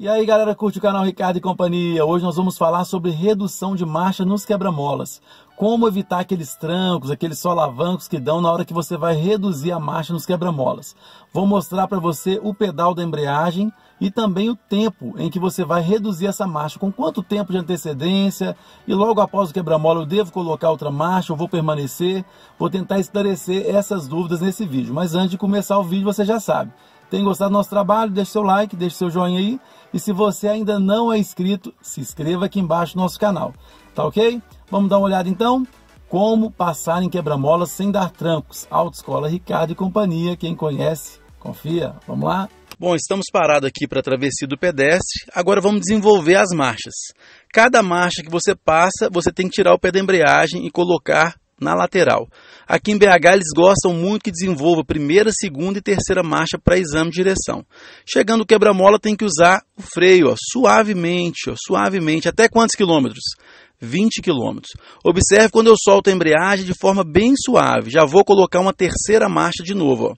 E aí galera, curte o canal Ricardo e Companhia. Hoje nós vamos falar sobre redução de marcha nos quebra-molas. Como evitar aqueles trancos, aqueles solavancos que dão na hora que você vai reduzir a marcha nos quebra-molas. Vou mostrar para você o pedal da embreagem e também o tempo em que você vai reduzir essa marcha, com quanto tempo de antecedência e logo após o quebra-mola eu devo colocar outra marcha ou vou permanecer. Vou tentar esclarecer essas dúvidas nesse vídeo, mas antes de começar o vídeo você já sabe tem gostado do nosso trabalho, deixe seu like, deixe seu joinha aí. E se você ainda não é inscrito, se inscreva aqui embaixo no nosso canal. Tá ok? Vamos dar uma olhada então? Como passar em quebra mola sem dar trancos? Autoescola Ricardo e Companhia, quem conhece, confia. Vamos lá? Bom, estamos parados aqui para a travessia do pedestre. Agora vamos desenvolver as marchas. Cada marcha que você passa, você tem que tirar o pé da embreagem e colocar na lateral. Aqui em BH eles gostam muito que desenvolva primeira, segunda e terceira marcha para exame de direção. Chegando o quebra-mola tem que usar o freio ó, suavemente, ó, suavemente. Até quantos quilômetros? 20 km. Observe quando eu solto a embreagem de forma bem suave. Já vou colocar uma terceira marcha de novo. Ó.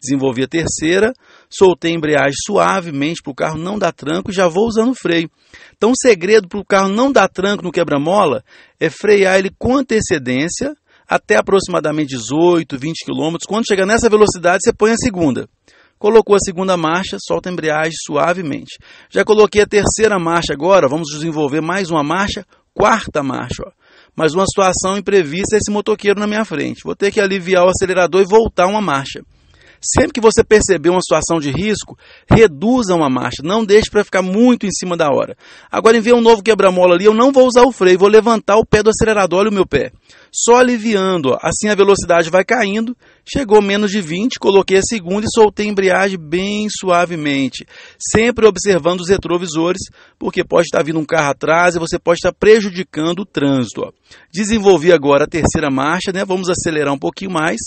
Desenvolvi a terceira, soltei a embreagem suavemente para o carro não dar tranco e já vou usando o freio. Então, o segredo para o carro não dar tranco no quebra-mola é frear ele com antecedência até aproximadamente 18, 20 km. Quando chega nessa velocidade, você põe a segunda. Colocou a segunda marcha, solta a embreagem suavemente. Já coloquei a terceira marcha agora, vamos desenvolver mais uma marcha, quarta marcha. Ó. Mas uma situação imprevista é esse motoqueiro na minha frente. Vou ter que aliviar o acelerador e voltar uma marcha. Sempre que você perceber uma situação de risco, reduza uma marcha, não deixe para ficar muito em cima da hora. Agora, em ver um novo quebra-mola ali, eu não vou usar o freio, vou levantar o pé do acelerador, olha o meu pé só aliviando. Assim a velocidade vai caindo. Chegou menos de 20, coloquei a segunda e soltei a embreagem bem suavemente, sempre observando os retrovisores, porque pode estar vindo um carro atrás e você pode estar prejudicando o trânsito. Ó. Desenvolvi agora a terceira marcha, né? Vamos acelerar um pouquinho mais.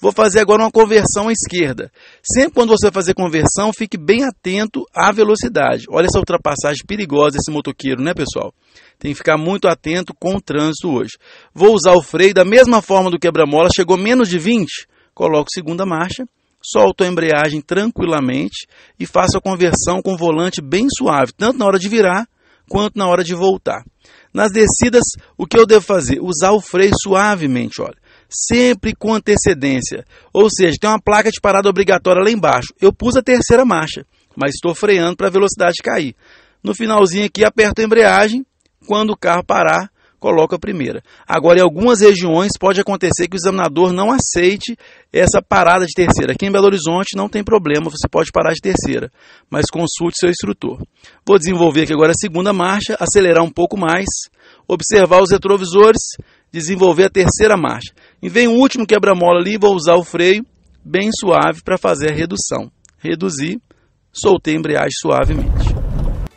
Vou fazer agora uma conversão à esquerda. Sempre quando você fazer conversão, fique bem atento à velocidade. Olha essa ultrapassagem perigosa desse motoqueiro, né, pessoal? Tem que ficar muito atento com o trânsito hoje. Vou usar o freio da mesma forma do quebra-mola, chegou menos de 20, coloco segunda marcha, solto a embreagem tranquilamente e faço a conversão com o volante bem suave, tanto na hora de virar quanto na hora de voltar. Nas descidas, o que eu devo fazer? Usar o freio suavemente, olha. Sempre com antecedência. Ou seja, tem uma placa de parada obrigatória lá embaixo. Eu pus a terceira marcha, mas estou freando para a velocidade cair. No finalzinho aqui, aperto a embreagem. Quando o carro parar, coloca a primeira. Agora, em algumas regiões, pode acontecer que o examinador não aceite essa parada de terceira. Aqui em Belo Horizonte não tem problema, você pode parar de terceira, mas consulte seu instrutor. Vou desenvolver aqui agora a segunda marcha, acelerar um pouco mais, observar os retrovisores, desenvolver a terceira marcha. E vem o último quebra-mola ali, vou usar o freio bem suave para fazer a redução. Reduzir, soltei a embreagem suavemente.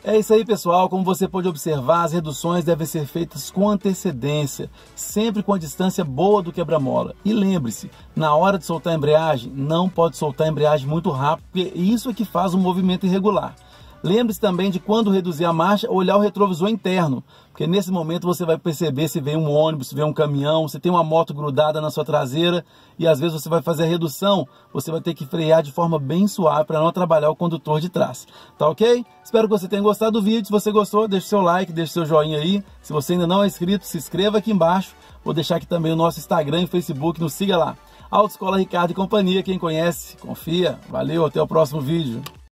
É isso aí, pessoal. Como você pode observar, as reduções devem ser feitas com antecedência, sempre com a distância boa do quebra-mola. E lembre-se, na hora de soltar a embreagem, não pode soltar a embreagem muito rápido, porque isso é que faz o movimento irregular. Lembre-se também de quando reduzir a marcha, olhar o retrovisor interno, porque nesse momento você vai perceber se vem um ônibus, se vem um caminhão, se tem uma moto grudada na sua traseira e às vezes você vai fazer a redução, você vai ter que frear de forma bem suave para não trabalhar o condutor de trás, tá ok? Espero que você tenha gostado do vídeo, se você gostou, deixe seu like, deixe seu joinha aí, se você ainda não é inscrito, se inscreva aqui embaixo, vou deixar aqui também o nosso Instagram e Facebook, nos siga lá. Autoescola Ricardo e Companhia, quem conhece, confia. Valeu, até o próximo vídeo.